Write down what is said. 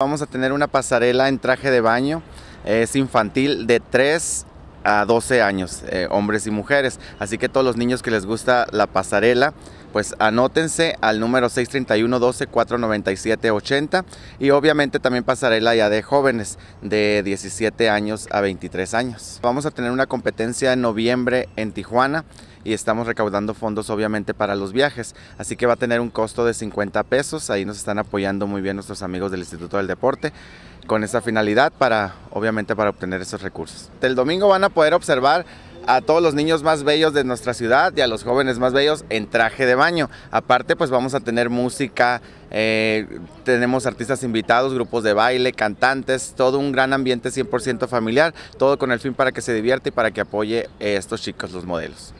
Vamos a tener una pasarela en traje de baño, es infantil de tres a 12 años, eh, hombres y mujeres. Así que todos los niños que les gusta la pasarela, pues anótense al número 631 12 497 80 y obviamente también pasarela ya de jóvenes de 17 años a 23 años. Vamos a tener una competencia en noviembre en Tijuana y estamos recaudando fondos obviamente para los viajes, así que va a tener un costo de 50 pesos, ahí nos están apoyando muy bien nuestros amigos del Instituto del Deporte con esa finalidad para, obviamente, para obtener esos recursos. El domingo van a poder observar a todos los niños más bellos de nuestra ciudad y a los jóvenes más bellos en traje de baño. Aparte, pues vamos a tener música, eh, tenemos artistas invitados, grupos de baile, cantantes, todo un gran ambiente 100% familiar, todo con el fin para que se divierta y para que apoye eh, estos chicos, los modelos.